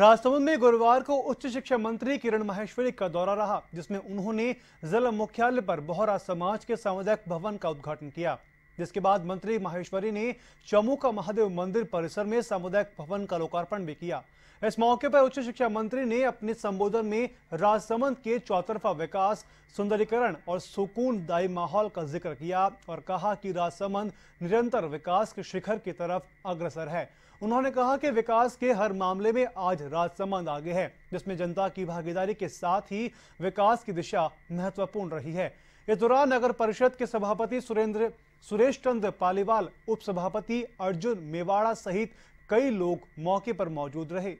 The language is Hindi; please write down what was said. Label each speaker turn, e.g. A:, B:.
A: राजसमंद में गुरुवार को उच्च शिक्षा मंत्री किरण माहेश्वरी का दौरा रहा जिसमें उन्होंने जिला मुख्यालय पर बोहरा समाज के सामुदायिक भवन का उद्घाटन किया जिसके बाद मंत्री माहेश्वरी ने चमू का महादेव मंदिर परिसर में सामुदायिक भवन का लोकार्पण भी किया इस मौके पर उच्च शिक्षा मंत्री ने अपने संबोधन में राजसमंद के चौतरफा विकास सुंदरीकरण और सुकूनदायी माहौल का जिक्र किया और कहा कि राजसमंद निरंतर विकास के शिखर की तरफ अग्रसर है उन्होंने कहा कि विकास के हर मामले में आज राजसमंद आगे है जिसमें जनता की भागीदारी के साथ ही विकास की दिशा महत्वपूर्ण रही है इस दौरान नगर परिषद के सभापति सुरेंद्र सुरेश चंद्र पालीवाल उपसभापति अर्जुन मेवाड़ा सहित कई लोग मौके पर मौजूद रहे